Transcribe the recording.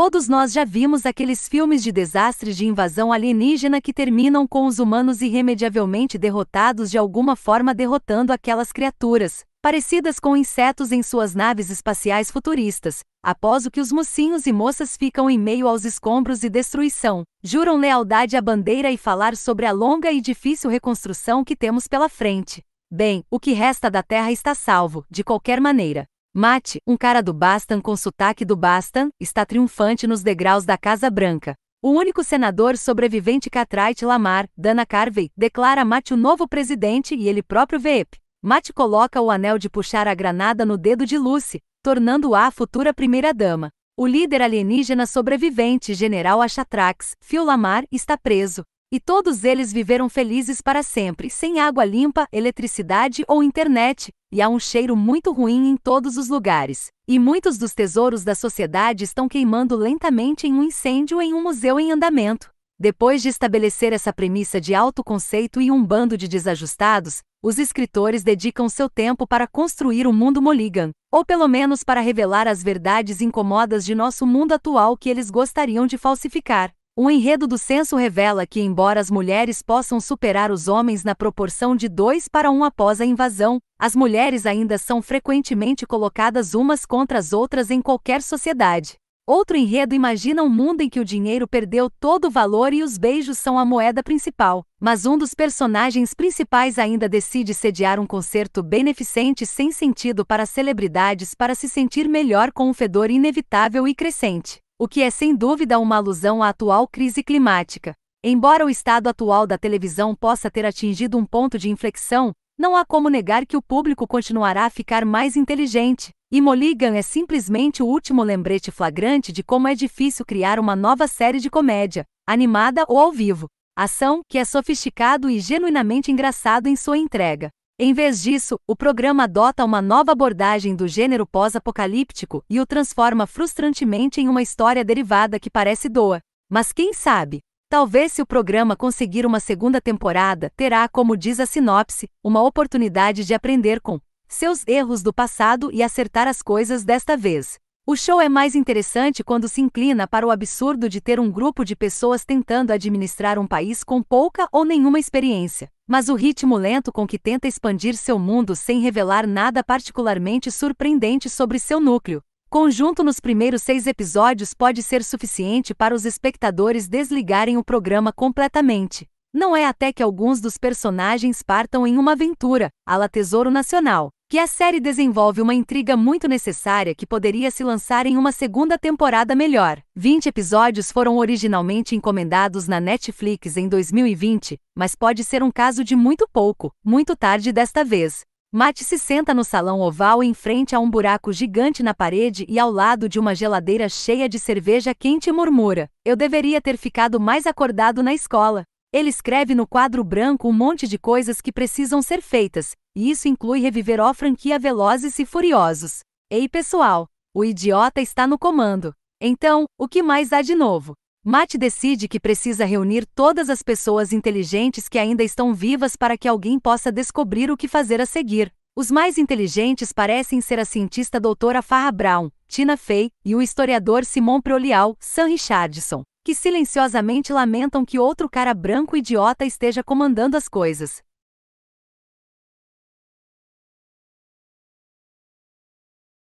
Todos nós já vimos aqueles filmes de desastres de invasão alienígena que terminam com os humanos irremediavelmente derrotados de alguma forma derrotando aquelas criaturas, parecidas com insetos em suas naves espaciais futuristas, após o que os mocinhos e moças ficam em meio aos escombros e destruição, juram lealdade à bandeira e falar sobre a longa e difícil reconstrução que temos pela frente. Bem, o que resta da Terra está salvo, de qualquer maneira. Mate, um cara do Bastan com sotaque do Bastan, está triunfante nos degraus da Casa Branca. O único senador sobrevivente Catrite Lamar, Dana Carvey, declara Mate o novo presidente e ele próprio VEP. Mate coloca o anel de puxar a granada no dedo de Lucy, tornando-a a futura primeira-dama. O líder alienígena sobrevivente, General Achatrax, Phil Lamar, está preso. E todos eles viveram felizes para sempre, sem água limpa, eletricidade ou internet, e há um cheiro muito ruim em todos os lugares. E muitos dos tesouros da sociedade estão queimando lentamente em um incêndio em um museu em andamento. Depois de estabelecer essa premissa de autoconceito e um bando de desajustados, os escritores dedicam seu tempo para construir o mundo Mulligan, ou pelo menos para revelar as verdades incomodas de nosso mundo atual que eles gostariam de falsificar. Um enredo do censo revela que, embora as mulheres possam superar os homens na proporção de 2 para 1 após a invasão, as mulheres ainda são frequentemente colocadas umas contra as outras em qualquer sociedade. Outro enredo imagina um mundo em que o dinheiro perdeu todo o valor e os beijos são a moeda principal, mas um dos personagens principais ainda decide sediar um concerto beneficente sem sentido para celebridades para se sentir melhor com o um fedor inevitável e crescente o que é sem dúvida uma alusão à atual crise climática. Embora o estado atual da televisão possa ter atingido um ponto de inflexão, não há como negar que o público continuará a ficar mais inteligente, e Mulligan é simplesmente o último lembrete flagrante de como é difícil criar uma nova série de comédia, animada ou ao vivo. Ação que é sofisticado e genuinamente engraçado em sua entrega. Em vez disso, o programa adota uma nova abordagem do gênero pós-apocalíptico e o transforma frustrantemente em uma história derivada que parece doa. Mas quem sabe? Talvez se o programa conseguir uma segunda temporada, terá, como diz a sinopse, uma oportunidade de aprender com seus erros do passado e acertar as coisas desta vez. O show é mais interessante quando se inclina para o absurdo de ter um grupo de pessoas tentando administrar um país com pouca ou nenhuma experiência. Mas o ritmo lento com que tenta expandir seu mundo sem revelar nada particularmente surpreendente sobre seu núcleo, conjunto nos primeiros seis episódios pode ser suficiente para os espectadores desligarem o programa completamente. Não é até que alguns dos personagens partam em uma aventura, a la Tesouro Nacional, que a série desenvolve uma intriga muito necessária que poderia se lançar em uma segunda temporada melhor. 20 episódios foram originalmente encomendados na Netflix em 2020, mas pode ser um caso de muito pouco, muito tarde desta vez. Matt se senta no salão oval em frente a um buraco gigante na parede e ao lado de uma geladeira cheia de cerveja quente e murmura: Eu deveria ter ficado mais acordado na escola. Ele escreve no quadro branco um monte de coisas que precisam ser feitas, e isso inclui reviver ó franquia Velozes e Furiosos. Ei, pessoal, o idiota está no comando. Então, o que mais há de novo? Matt decide que precisa reunir todas as pessoas inteligentes que ainda estão vivas para que alguém possa descobrir o que fazer a seguir. Os mais inteligentes parecem ser a cientista doutora Farrah Brown, Tina Fey, e o historiador Simon Prolial, Sam Richardson, que silenciosamente lamentam que outro cara branco idiota esteja comandando as coisas.